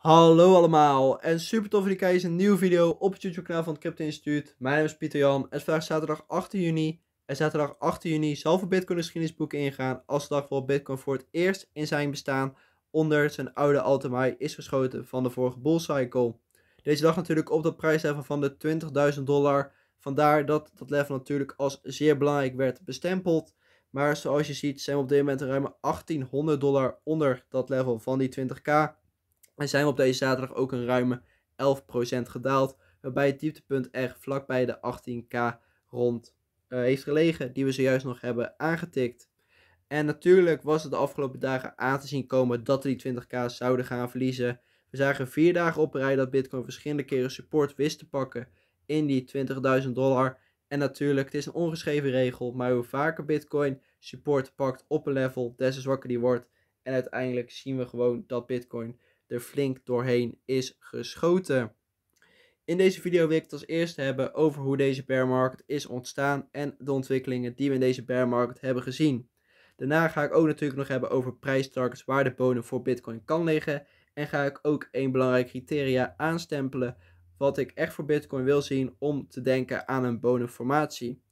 Hallo allemaal en super tof dat je kijkt een nieuwe video op het YouTube kanaal van het Crypto Instituut. Mijn naam is Pieter Jan en vandaag zaterdag 8 juni. En zaterdag 8 juni zal voor Bitcoin geschiedenisboeken ingaan als de dag voor Bitcoin voor het eerst in zijn bestaan onder zijn oude all is geschoten van de vorige bull cycle. Deze dag natuurlijk op dat prijslevel van de 20.000 dollar. Vandaar dat dat level natuurlijk als zeer belangrijk werd bestempeld. Maar zoals je ziet zijn we op dit moment ruim 1800 dollar onder dat level van die 20k en zijn we op deze zaterdag ook een ruime 11% gedaald, waarbij het dieptepunt echt vlakbij de 18k rond eh, heeft gelegen, die we zojuist nog hebben aangetikt. En natuurlijk was het de afgelopen dagen aan te zien komen dat we die 20k zouden gaan verliezen. We zagen vier dagen op rij dat Bitcoin verschillende keren support wist te pakken in die 20.000 dollar. En natuurlijk, het is een ongeschreven regel, maar hoe vaker Bitcoin support pakt op een level, des te zwakker die wordt. En uiteindelijk zien we gewoon dat Bitcoin er flink doorheen is geschoten. In deze video wil ik het als eerste hebben over hoe deze bear market is ontstaan en de ontwikkelingen die we in deze bear market hebben gezien. Daarna ga ik ook natuurlijk nog hebben over targets waar de bonen voor Bitcoin kan liggen. En ga ik ook één belangrijk criteria aanstempelen wat ik echt voor Bitcoin wil zien om te denken aan een bonenformatie.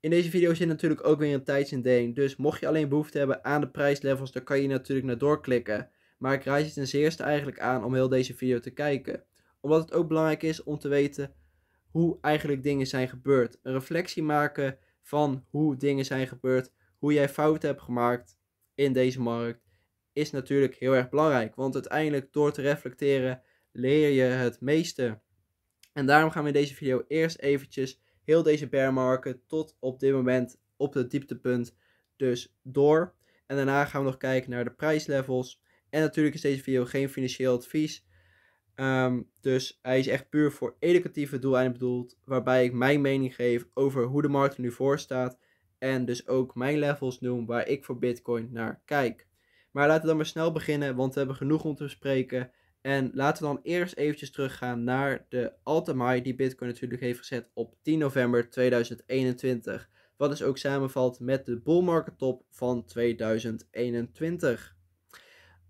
In deze video zit natuurlijk ook weer een tijdsindeling, dus mocht je alleen behoefte hebben aan de prijslevels, dan kan je natuurlijk naar doorklikken. Maar ik raad je ten zeerste eigenlijk aan om heel deze video te kijken. Omdat het ook belangrijk is om te weten hoe eigenlijk dingen zijn gebeurd. Een reflectie maken van hoe dingen zijn gebeurd, hoe jij fouten hebt gemaakt in deze markt, is natuurlijk heel erg belangrijk. Want uiteindelijk door te reflecteren leer je het meeste. En daarom gaan we in deze video eerst eventjes heel deze bear market tot op dit moment op het dieptepunt dus door. En daarna gaan we nog kijken naar de prijslevels en natuurlijk is deze video geen financieel advies. Ehm, dus hij is echt puur voor educatieve doeleinden bedoeld, waarbij ik mijn mening geef over hoe de markt er nu voor staat. En dus ook mijn levels noem waar ik voor Bitcoin naar kijk. Maar laten we dan maar snel beginnen, want we hebben genoeg om te bespreken. En laten we dan eerst eventjes teruggaan naar de all-time die Bitcoin natuurlijk heeft gezet op 10 november 2021. Wat dus ook samenvalt met de bull market top van 2021.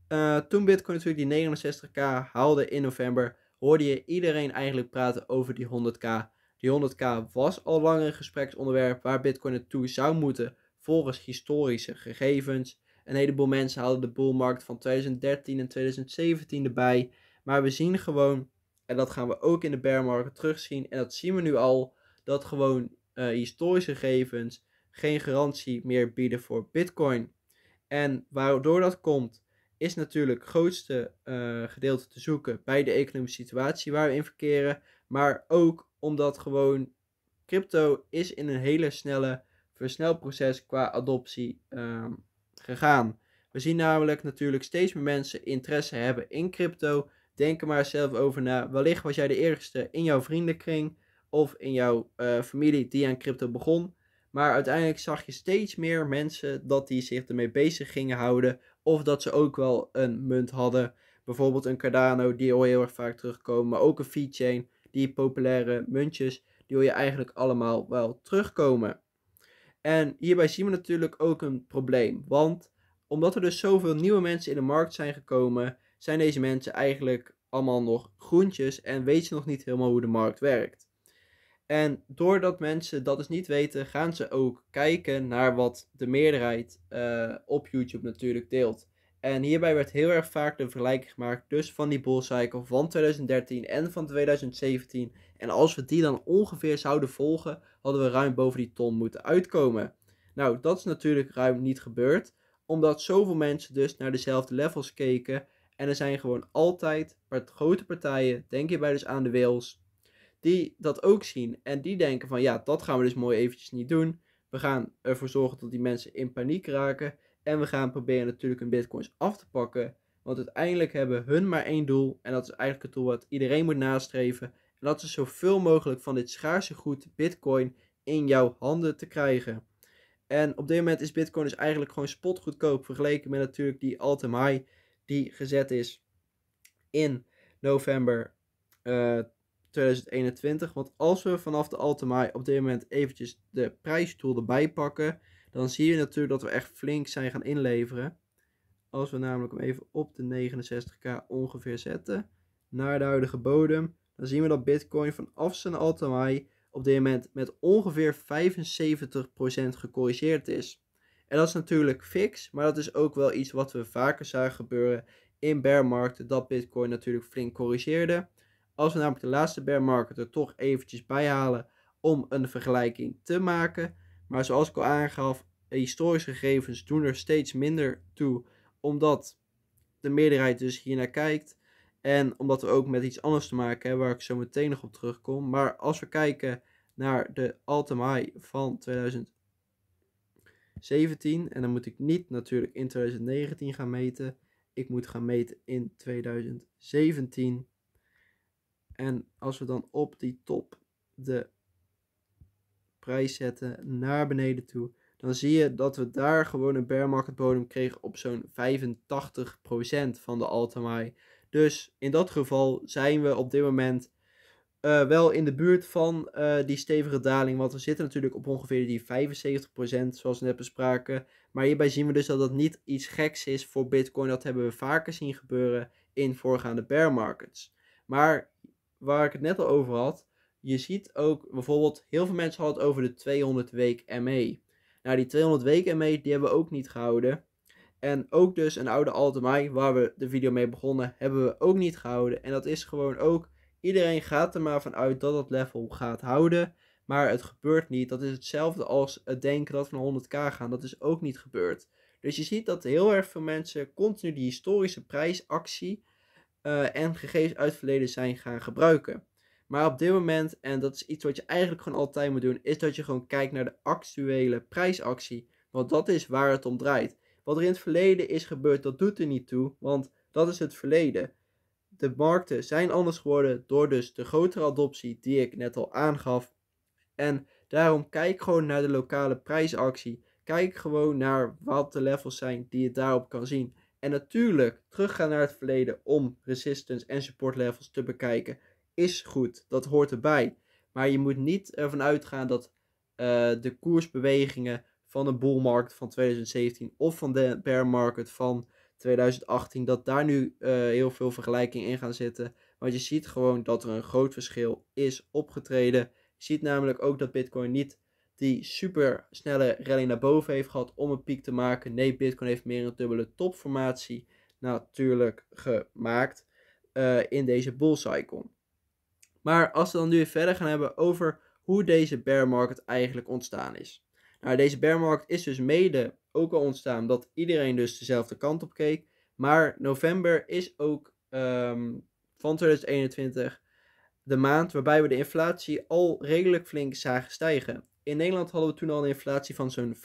Eh, toen Bitcoin natuurlijk die 69k haalde in november, hoorde je iedereen eigenlijk praten over die 100k. Die 100k was al lang een gespreksonderwerp waar Bitcoin naartoe zou moeten volgens historische gegevens. Een heleboel mensen hadden de bullmarkt van 2013 en 2017 erbij. Maar we zien gewoon, en dat gaan we ook in de bear market terugzien, en dat zien we nu al, dat gewoon eh, historische gegevens geen garantie meer bieden voor Bitcoin. En waardoor dat komt, is natuurlijk het grootste eh, gedeelte te zoeken bij de economische situatie waar we in verkeren. Maar ook omdat gewoon crypto is in een hele snelle versnelproces qua adoptie ehm, gegaan. We zien namelijk natuurlijk steeds meer mensen interesse hebben in crypto. Denk er maar zelf over na. Wellicht was jij de eerste in jouw vriendenkring of in jouw eh, familie die aan crypto begon. Maar uiteindelijk zag je steeds meer mensen dat die zich ermee bezig gingen houden of dat ze ook wel een munt hadden. Bijvoorbeeld een Cardano, die hoor je heel erg vaak terugkomen. Maar ook een VeChain, die populaire muntjes, die hoor je eigenlijk allemaal wel terugkomen. En hierbij zien we natuurlijk ook een probleem. Want omdat er dus zoveel nieuwe mensen in de markt zijn gekomen, zijn deze mensen eigenlijk allemaal nog groentjes en weten ze nog niet helemaal hoe de markt werkt. En doordat mensen dat dus niet weten, gaan ze ook kijken naar wat de meerderheid eh, op YouTube natuurlijk deelt. En hierbij werd heel erg vaak de vergelijking gemaakt tussen van die bullcycle cycle van 2013 en van 2017. En als we die dan ongeveer zouden volgen, hadden we ruim boven die ton moeten uitkomen. Nou, dat is natuurlijk ruim niet gebeurd, omdat zoveel mensen dus naar dezelfde levels keken. En er zijn gewoon altijd grote partijen, denk hierbij dus aan de Wales, die dat ook zien. En die denken van ja, dat gaan we dus mooi eventjes niet doen. We gaan ervoor zorgen dat die mensen in paniek raken. En we gaan proberen natuurlijk hun bitcoins af te pakken. Want uiteindelijk hebben hun maar één doel. En dat is eigenlijk het doel wat iedereen moet nastreven. En dat ze zoveel mogelijk van dit schaarse goed bitcoin in jouw handen te krijgen. En op dit moment is bitcoin dus eigenlijk gewoon spotgoedkoop vergeleken met natuurlijk die all high die gezet is in november uh, 2021. Want als we vanaf de Altemai op dit moment eventjes de prijsstoel erbij pakken, dan zie je natuurlijk dat we echt flink zijn gaan inleveren. Als we namelijk hem even op de 69k ongeveer zetten, naar de huidige bodem, dan zien we dat Bitcoin vanaf zijn Altemai op dit moment met ongeveer 75% gecorrigeerd is. En dat is natuurlijk fix, maar dat is ook wel iets wat we vaker zagen gebeuren in bearmarkten, dat Bitcoin natuurlijk flink corrigeerde. Als we namelijk de laatste bear market er toch eventjes halen om een vergelijking te maken. Maar zoals ik al aangaf, historische gegevens doen er steeds minder toe. Omdat de meerderheid dus hier naar kijkt. En omdat we ook met iets anders te maken hebben waar ik zo meteen nog op terugkom. Maar als we kijken naar de all-time high van 2017. En dan moet ik niet natuurlijk in 2019 gaan meten. Ik moet gaan meten in 2017. En als we dan op die top de prijs zetten naar beneden toe, dan zie je dat we daar gewoon een bear market bodem kregen op zo'n 85% van de all-time Dus in dat geval zijn we op dit moment eh, wel in de buurt van eh, die stevige daling. Want we zitten natuurlijk op ongeveer die 75%, zoals we net bespraken. Maar hierbij zien we dus dat dat niet iets geks is voor Bitcoin. Dat hebben we vaker zien gebeuren in voorgaande bear markets. Maar waar ik het net al over had. Je ziet ook bijvoorbeeld, heel veel mensen hadden het over de 200 week ME. Nou, die 200 week ME, die hebben we ook niet gehouden. En ook dus een oude Altemai, waar we de video mee begonnen, hebben we ook niet gehouden. En dat is gewoon ook, iedereen gaat er maar vanuit dat dat level gaat houden. Maar het gebeurt niet. Dat is hetzelfde als het denken dat we naar 100k gaan. Dat is ook niet gebeurd. Dus je ziet dat heel erg veel mensen continu die historische prijsactie eh, en gegevens uit het verleden zijn gaan gebruiken. Maar op dit moment, en dat is iets wat je eigenlijk gewoon altijd moet doen, is dat je gewoon kijkt naar de actuele prijsactie. Want dat is waar het om draait. Wat er in het verleden is gebeurd, dat doet er niet toe, want dat is het verleden. De markten zijn anders geworden door dus de grotere adoptie die ik net al aangaf. En daarom kijk gewoon naar de lokale prijsactie. Kijk gewoon naar wat de levels zijn die je daarop kan zien. En natuurlijk, teruggaan naar het verleden om resistance en support levels te bekijken, is goed. Dat hoort erbij. Maar je moet niet ervan uitgaan dat eh, de koersbewegingen van de bull market van 2017 of van de bear market van 2018, dat daar nu eh, heel veel vergelijking in gaan zitten. Want je ziet gewoon dat er een groot verschil is opgetreden. Je ziet namelijk ook dat Bitcoin niet die super snelle rally naar boven heeft gehad om een piek te maken. Nee, Bitcoin heeft meer een dubbele topformatie natuurlijk gemaakt eh, in deze bull cycle. Maar als we dan nu weer verder gaan hebben over hoe deze bear market eigenlijk ontstaan is. Nou, deze bear market is dus mede ook al ontstaan dat iedereen dus dezelfde kant op keek. Maar november is ook ehm, van 2021 de maand waarbij we de inflatie al redelijk flink zagen stijgen. In Nederland hadden we toen al een inflatie van zo'n 5%.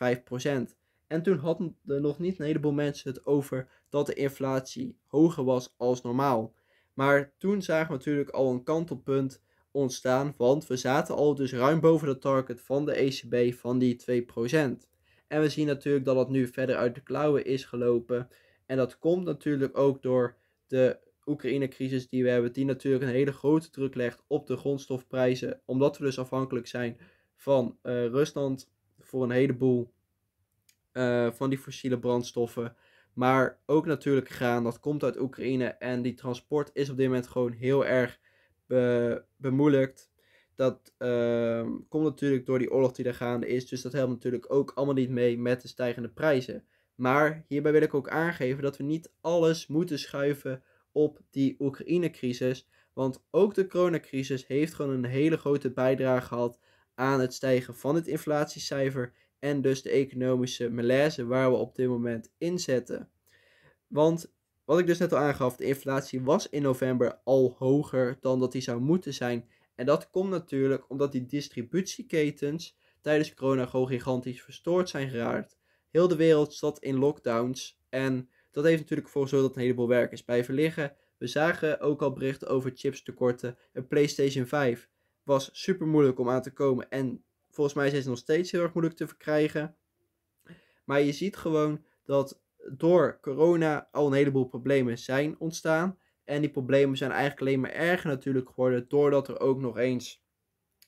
En toen hadden er nog niet een heleboel mensen het over dat de inflatie hoger was als normaal. Maar toen zagen we natuurlijk al een kantelpunt ontstaan, want we zaten al dus ruim boven de target van de ECB van die 2%. En we zien natuurlijk dat dat nu verder uit de klauwen is gelopen. En dat komt natuurlijk ook door de Oekraïne-crisis die we hebben, die natuurlijk een hele grote druk legt op de grondstofprijzen, omdat we dus afhankelijk zijn van eh, Rusland voor een heleboel eh, van die fossiele brandstoffen. Maar ook natuurlijk gaan dat komt uit Oekraïne. En die transport is op dit moment gewoon heel erg bemoeilijkt. Dat ehm, komt natuurlijk door die oorlog die er gaande is. Dus dat helpt natuurlijk ook allemaal niet mee met de stijgende prijzen. Maar hierbij wil ik ook aangeven dat we niet alles moeten schuiven op die Oekraïne-crisis. Want ook de coronacrisis heeft gewoon een hele grote bijdrage gehad aan het stijgen van het inflatiecijfer en dus de economische malaise waar we op dit moment in zitten. Want wat ik dus net al aangaf, de inflatie was in november al hoger dan dat die zou moeten zijn. En dat komt natuurlijk omdat die distributieketens tijdens corona gewoon gigantisch verstoord zijn geraakt. Heel de wereld zat in lockdowns en dat heeft natuurlijk ervoor gezorgd dat een heleboel is blijven liggen. We zagen ook al berichten over chipstekorten en PlayStation 5 was super moeilijk om aan te komen. En volgens mij zijn ze nog steeds heel erg moeilijk te verkrijgen. Maar je ziet gewoon dat door corona al een heleboel problemen zijn ontstaan. En die problemen zijn eigenlijk alleen maar erger natuurlijk geworden. Doordat er ook nog eens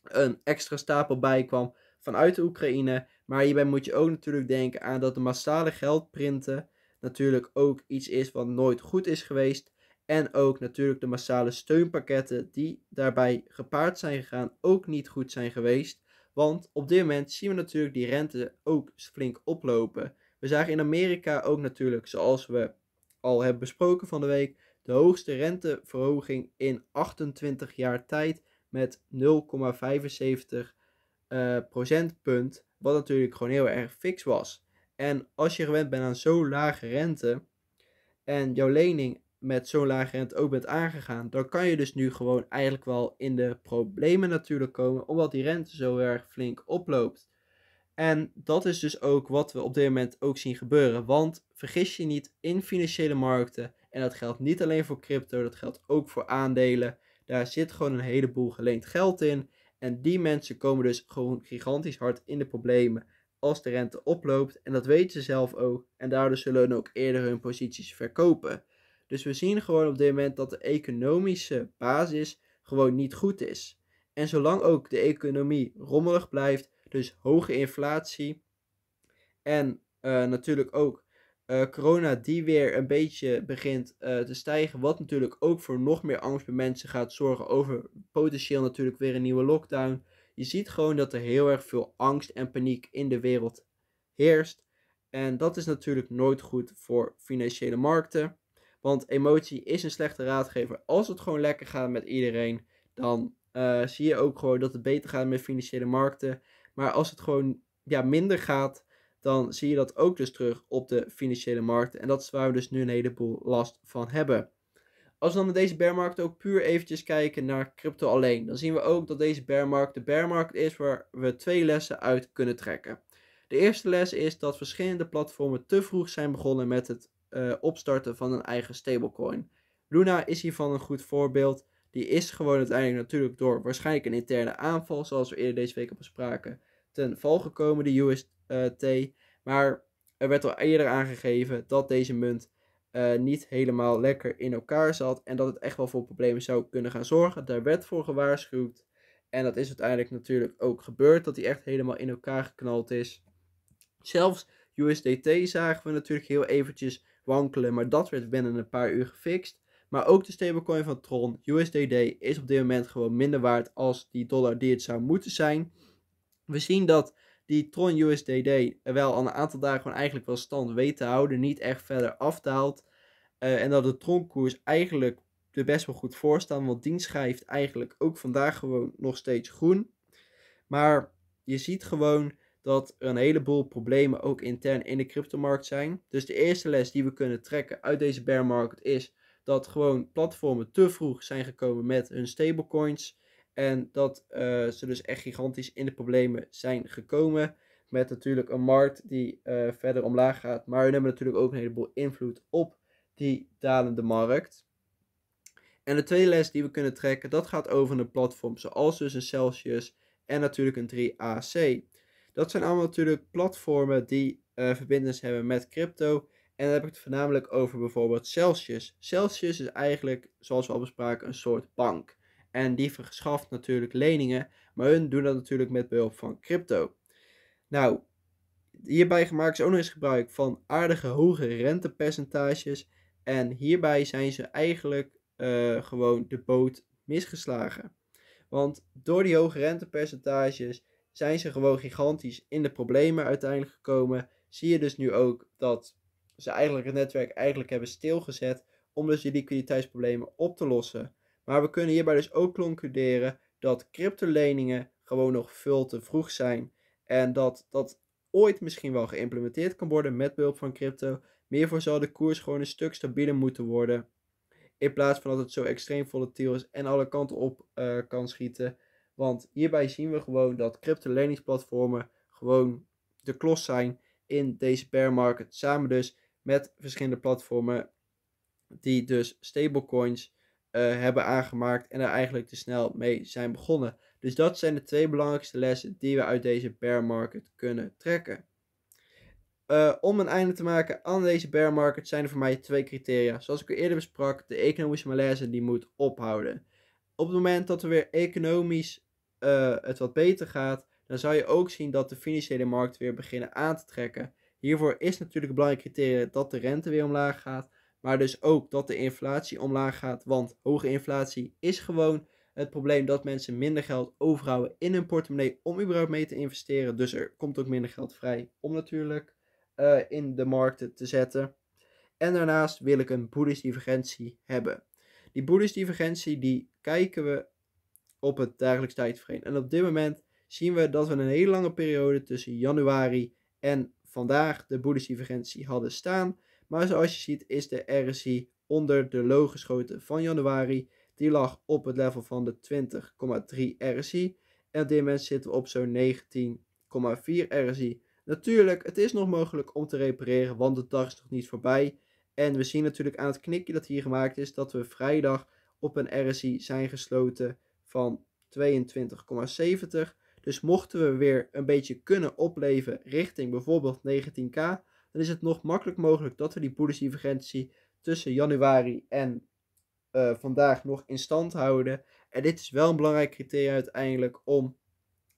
een extra stapel bij kwam vanuit de Oekraïne. Maar hierbij moet je ook natuurlijk denken aan dat de massale geldprinten natuurlijk ook iets is wat nooit goed is geweest. En ook natuurlijk de massale steunpakketten die daarbij gepaard zijn gegaan ook niet goed zijn geweest. Want op dit moment zien we natuurlijk die rente ook flink oplopen. We zagen in Amerika ook natuurlijk, zoals we al hebben besproken van de week, de hoogste renteverhoging in 28 jaar tijd met 0,75 eh, procentpunt. Wat natuurlijk gewoon heel erg fix was. En als je gewend bent aan zo'n lage rente en jouw lening met zo'n lage rente ook bent aangegaan, dan kan je dus nu gewoon eigenlijk wel in de problemen natuurlijk komen, omdat die rente zo erg flink oploopt. En dat is dus ook wat we op dit moment ook zien gebeuren. Want vergis je niet in financiële markten, en dat geldt niet alleen voor crypto, dat geldt ook voor aandelen. Daar zit gewoon een heleboel geleend geld in. En die mensen komen dus gewoon gigantisch hard in de problemen als de rente oploopt. En dat weten ze zelf ook. En daardoor zullen ze ook eerder hun posities verkopen. Dus we zien gewoon op dit moment dat de economische basis gewoon niet goed is. En zolang ook de economie rommelig blijft, dus hoge inflatie en eh, natuurlijk ook eh, corona die weer een beetje begint eh, te stijgen, wat natuurlijk ook voor nog meer angst bij mensen gaat zorgen over potentieel natuurlijk weer een nieuwe lockdown. Je ziet gewoon dat er heel erg veel angst en paniek in de wereld heerst. En dat is natuurlijk nooit goed voor financiële markten. Want emotie is een slechte raadgever. Als het gewoon lekker gaat met iedereen, dan eh, zie je ook gewoon dat het beter gaat met financiële markten. Maar als het gewoon ja, minder gaat, dan zie je dat ook dus terug op de financiële markten. En dat is waar we dus nu een heleboel last van hebben. Als we dan in deze bearmarkt ook puur eventjes kijken naar crypto alleen, dan zien we ook dat deze bearmarkt de bearmarkt is waar we twee lessen uit kunnen trekken. De eerste les is dat verschillende platformen te vroeg zijn begonnen met het eh, opstarten van een eigen stablecoin. Luna is hiervan een goed voorbeeld. Die is gewoon uiteindelijk natuurlijk door waarschijnlijk een interne aanval, zoals we eerder deze week al bespraken, ten val gekomen, de UST. Maar er werd al eerder aangegeven dat deze munt eh, niet helemaal lekker in elkaar zat en dat het echt wel voor problemen zou kunnen gaan zorgen. Daar werd voor gewaarschuwd en dat is uiteindelijk natuurlijk ook gebeurd, dat die echt helemaal in elkaar geknald is. Zelfs USDT zagen we natuurlijk heel eventjes wankelen, maar dat werd binnen een paar uur gefixt. Maar ook de stablecoin van Tron, USDD, is op dit moment gewoon minder waard als die dollar die het zou moeten zijn. We zien dat die Tron USDD wel al een aantal dagen gewoon eigenlijk wel stand weet te houden, niet echt verder afdaalt. Eh, en dat de Tron-koers eigenlijk er best wel goed voor staat, want die schrijft eigenlijk ook vandaag gewoon nog steeds groen. Maar je ziet gewoon dat er een heleboel problemen ook intern in de cryptomarkt zijn. Dus de eerste les die we kunnen trekken uit deze bear market is dat gewoon platformen te vroeg zijn gekomen met hun stablecoins. En dat eh, ze dus echt gigantisch in de problemen zijn gekomen. Met natuurlijk een markt die eh, verder omlaag gaat. Maar hun hebben natuurlijk ook een heleboel invloed op die dalende markt. En de tweede les die we kunnen trekken, dat gaat over een platform zoals dus een Celsius en natuurlijk een 3AC. Dat zijn allemaal natuurlijk platformen die uh, hebben met crypto. En dan heb ik het voornamelijk over bijvoorbeeld Celsius. Celsius is eigenlijk, zoals we al bespraken, een soort bank. En die verschaft natuurlijk leningen, maar hun doen dat natuurlijk met behulp van crypto. Nou, hierbij maken ze ook nog eens gebruik van aardige hoge rentepercentages. En hierbij zijn ze eigenlijk eh, gewoon de boot misgeslagen. Want door die hoge rentepercentages zijn ze gewoon gigantisch in de problemen uiteindelijk gekomen. Zie je dus nu ook dat ze eigenlijk het netwerk eigenlijk hebben stilgezet om dus de liquiditeitsproblemen op te lossen. Maar we kunnen hierbij dus ook concluderen dat cryptoleningen gewoon nog veel te vroeg zijn. En dat dat ooit misschien wel geïmplementeerd kan worden met behulp van crypto. meer voor zal de koers gewoon een stuk stabieler moeten worden. In plaats van dat het zo extreem volatiel is en alle kanten op eh, kan schieten. Want hierbij zien we gewoon dat crypto-leningsplatformen gewoon de klos zijn in deze bear market. Samen dus met verschillende platformen die dus stablecoins eh, hebben aangemaakt en er eigenlijk te snel mee zijn begonnen. Dus dat zijn de twee belangrijkste lessen die we uit deze bear market kunnen trekken. Eh, om een einde te maken aan deze bear market zijn er voor mij twee criteria. Zoals ik al eerder besprak, de economische malaise die moet ophouden. Op het moment dat we weer economisch eh, het wat beter gaat, dan zou je ook zien dat de financiële markt weer beginnen aan te trekken. Hiervoor is natuurlijk een belangrijk criterium dat de rente weer omlaag gaat, maar dus ook dat de inflatie omlaag gaat, want hoge inflatie is gewoon het probleem dat mensen minder geld overhouden in hun portemonnee om überhaupt mee te investeren. Dus er komt ook minder geld vrij om natuurlijk eh, in de markten te zetten. En daarnaast wil ik een bullish divergentie hebben. Die bullish divergentie die kijken we op het dagelijks tijdframe. En op dit moment zien we dat we een hele lange periode tussen januari en vandaag de bullish-divergentie hadden staan. Maar zoals je ziet is de RSI onder de low geschoten van januari. Die lag op het level van de 20,3 RSI. En op dit moment zitten we op zo'n 19,4 RSI. Natuurlijk, het is nog mogelijk om te repareren, want de dag is nog niet voorbij. En we zien natuurlijk aan het knikje dat hier gemaakt is dat we vrijdag op een RSI zijn gesloten van 22,70. Dus mochten we weer een beetje kunnen opleven richting bijvoorbeeld 19k, dan is het nog makkelijk mogelijk dat we die koersdivergentie tussen januari en eh, vandaag nog in stand houden. En dit is wel een belangrijk criterium uiteindelijk om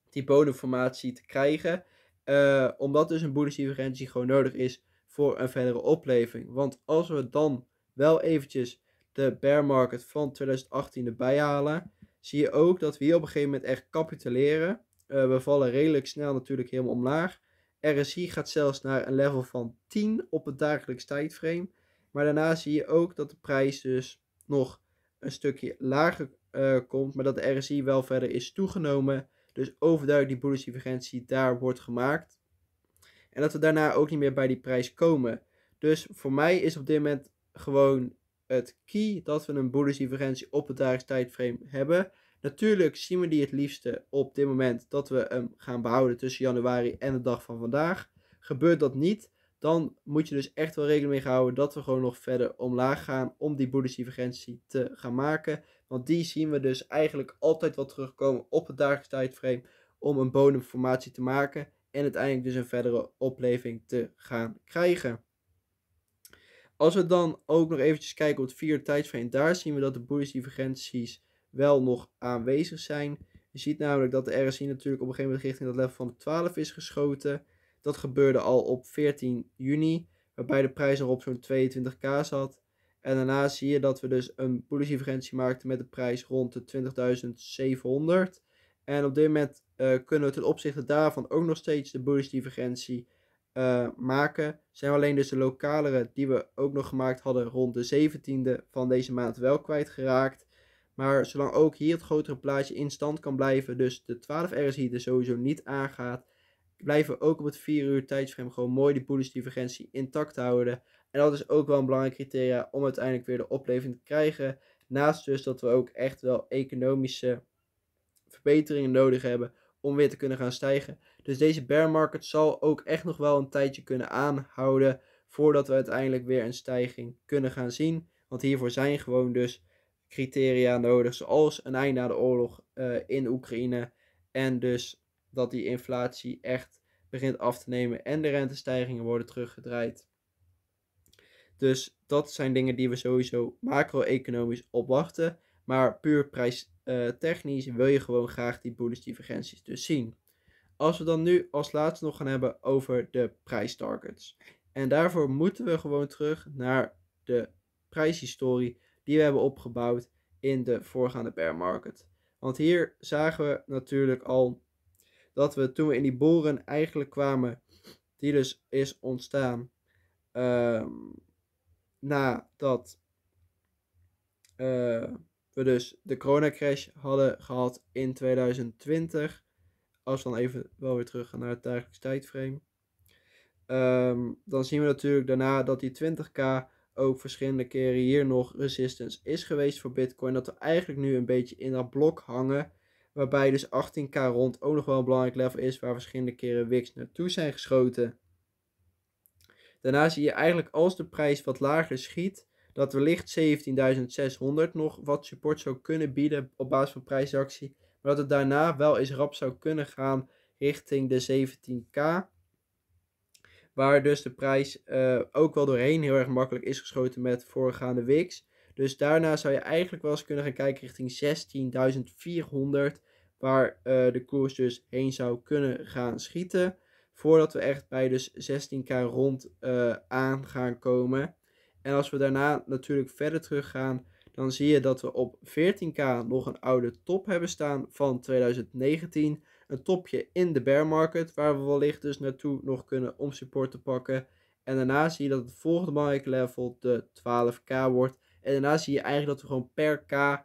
die bodemformatie te krijgen. Eh, omdat dus een boeddhische gewoon nodig is voor een verdere opleving. Want als we dan wel eventjes de bear market van 2018 erbij halen, zie je ook dat we hier op een gegeven moment echt capituleren. Eh, we vallen redelijk snel natuurlijk helemaal omlaag. RSI gaat zelfs naar een level van 10 op het dagelijks tijdframe. Maar daarna zie je ook dat de prijs dus nog een stukje lager eh, komt. Maar dat de RSI wel verder is toegenomen. Dus overduidelijk die bullish divergentie daar wordt gemaakt. En dat we daarna ook niet meer bij die prijs komen. Dus voor mij is op dit moment gewoon het key dat we een bullish divergentie op het dagelijks tijdframe hebben. Natuurlijk zien we die het liefste op dit moment dat we hem gaan behouden tussen januari en de dag van vandaag. Gebeurt dat niet, dan moet je dus echt wel rekening mee houden dat we gewoon nog verder omlaag gaan om die bullish divergentie te gaan maken. Want die zien we dus eigenlijk altijd wel terugkomen op het dagelijks tijdframe om een bodemformatie te maken en uiteindelijk dus een verdere opleving te gaan krijgen. Als we dan ook nog eventjes kijken op het vierde tijdsframe, daar zien we dat de bullish divergenties wel nog aanwezig zijn. Je ziet namelijk dat de RSI natuurlijk op een gegeven moment richting dat level van 12 is geschoten. Dat gebeurde al op 14 juni, waarbij de prijs nog op zo'n 22k zat. En daarna zie je dat we dus een bullish divergentie maakten met de prijs rond de 20.700. En op dit moment eh, kunnen we ten opzichte daarvan ook nog steeds de bullish divergentie eh, maken, zijn we alleen dus de lokalere die we ook nog gemaakt hadden rond de 17e van deze maand wel kwijtgeraakt. Maar zolang ook hier het grotere plaatje in stand kan blijven, dus de 12 RSI er sowieso niet aangaat, blijven we ook op het 4 uur tijdsframe gewoon mooi die divergentie intact houden. En dat is ook wel een belangrijk criteria om uiteindelijk weer de opleving te krijgen. Naast dus dat we ook echt wel economische verbeteringen nodig hebben om weer te kunnen gaan stijgen. Dus deze bear market zal ook echt nog wel een tijdje kunnen aanhouden voordat we uiteindelijk weer een stijging kunnen gaan zien. Want hiervoor zijn gewoon dus criteria nodig, zoals een einde aan de oorlog eh, in Oekraïne. En dus dat die inflatie echt begint af te nemen en de rentestijgingen worden teruggedraaid. Dus dat zijn dingen die we sowieso macro-economisch opwachten. Maar puur prijstechnisch eh, wil je gewoon graag die bullish divergenties dus zien. Als we dan nu als laatste nog gaan hebben over de prijstargets. En daarvoor moeten we gewoon terug naar de prijshistorie die we hebben opgebouwd in de voorgaande bear market. Want hier zagen we natuurlijk al dat we toen we in die boren eigenlijk kwamen, die dus is ontstaan uh, nadat eh, we dus de coronacrash hadden gehad in 2020 als we dan even wel weer terug gaan naar het dagelijks tijdframe. Ehm, dan zien we natuurlijk daarna dat die 20k ook verschillende keren hier nog resistance is geweest voor Bitcoin. Dat we eigenlijk nu een beetje in dat blok hangen. Waarbij dus 18k rond ook nog wel een belangrijk level is waar verschillende keren Wix naartoe zijn geschoten. Daarna zie je eigenlijk als de prijs wat lager schiet, dat wellicht 17.600 nog wat support zou kunnen bieden op basis van prijsactie dat het daarna wel eens rap zou kunnen gaan richting de 17k. Waar dus de prijs eh, ook wel doorheen heel erg makkelijk is geschoten met voorgaande weeks. Dus daarna zou je eigenlijk wel eens kunnen gaan kijken richting 16.400. Waar eh, de koers dus heen zou kunnen gaan schieten. Voordat we echt bij dus 16k rond eh, aan gaan komen. En als we daarna natuurlijk verder teruggaan dan zie je dat we op 14k nog een oude top hebben staan van 2019. Een topje in de bear market, waar we wellicht dus naartoe nog kunnen om support te pakken. En daarna zie je dat het volgende belangrijke level de 12k wordt. En daarna zie je eigenlijk dat we gewoon per k eh,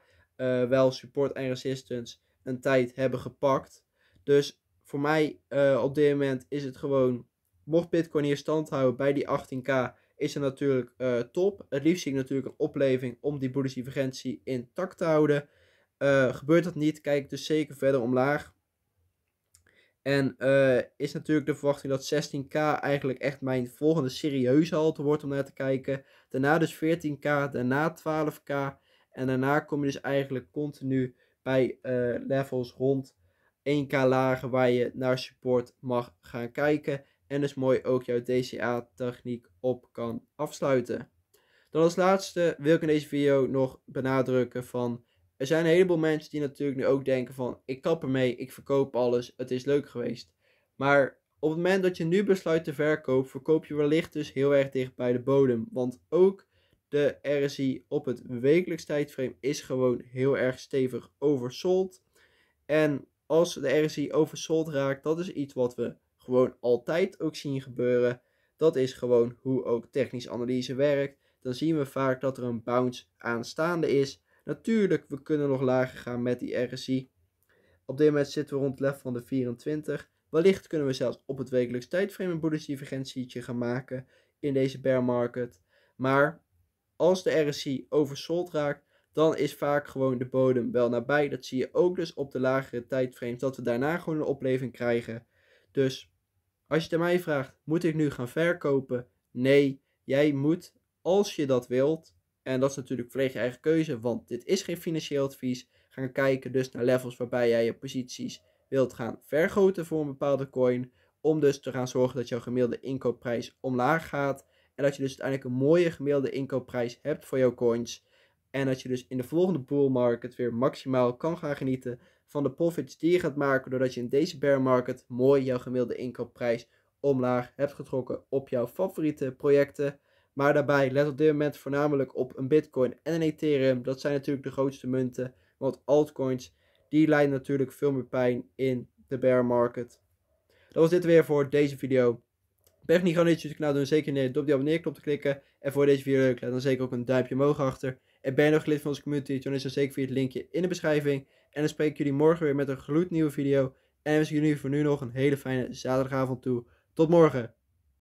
wel support en resistance een tijd hebben gepakt. Dus voor mij eh, op dit moment is het gewoon, mocht Bitcoin hier stand houden bij die 18k, is er natuurlijk eh, top. Het liefst zie ik natuurlijk een opleving om die bullish divergentie intact te houden. Eh, gebeurt dat niet, kijk ik dus zeker verder omlaag. En eh, is natuurlijk de verwachting dat 16k eigenlijk echt mijn volgende serieuze halte wordt om naar te kijken. Daarna dus 14k, daarna 12k. En daarna kom je dus eigenlijk continu bij levels rond 1k lager waar je naar support mag gaan kijken en dus mooi ook jouw DCA-techniek op kan afsluiten. Dan als laatste wil ik in deze video nog benadrukken van... Er zijn een heleboel mensen die natuurlijk nu ook denken van... Ik kap ermee, ik verkoop alles, het is leuk geweest. Maar op het moment dat je nu besluit te verkopen... verkoop je wellicht dus heel erg dicht bij de bodem. Want ook de RSI op het wekelijks tijdframe is gewoon heel erg stevig oversold. En als de RSI oversold raakt, dat is iets wat we gewoon altijd ook zien gebeuren. Dat is gewoon hoe ook technisch analyse werkt. Dan zien we vaak dat er een bounce aanstaande is. Natuurlijk, we kunnen nog lager gaan met die RSI. Op dit moment zitten we rond de level van de 24. Wellicht kunnen we zelfs op het wekelijks tijdframe een bullish gaan maken in deze bear market. Maar als de RSI oversold raakt, dan is vaak gewoon de bodem wel nabij. Dat zie je ook dus op de lagere tijdframes, dat we daarna gewoon een opleving krijgen. Dus als je het mij vraagt, moet ik nu gaan verkopen? Nee, jij moet, als je dat wilt, en dat is natuurlijk volledig je eigen keuze, want dit is geen financieel advies, gaan kijken dus naar levels waarbij jij je posities wilt gaan vergroten voor een bepaalde coin, om dus te gaan zorgen dat jouw gemiddelde inkoopprijs omlaag gaat en dat je dus uiteindelijk een mooie gemiddelde inkoopprijs hebt voor jouw coins. En dat je dus in de volgende bull market weer maximaal kan gaan genieten van de profits die je gaat maken doordat je in deze bear market mooi jouw gemiddelde inkoopprijs omlaag hebt getrokken op jouw favoriete projecten. Maar daarbij let op dit moment voornamelijk op een Bitcoin en een Ethereum. Dat zijn natuurlijk de grootste munten, want altcoins die lijden natuurlijk veel meer pijn in de bear market. Dat was dit weer voor deze video. je niet op netjes kanaal Doe zeker niet. Op die abonneerknop te klikken. En voor deze video leuk, laat dan zeker ook een duimpje omhoog achter. En ben je nog lid van onze community, dan is dat zeker via het linkje in de beschrijving. En dan spreek ik jullie morgen weer met een gloednieuwe video. En wens ik jullie voor nu nog een hele fijne zaterdagavond toe. Tot morgen!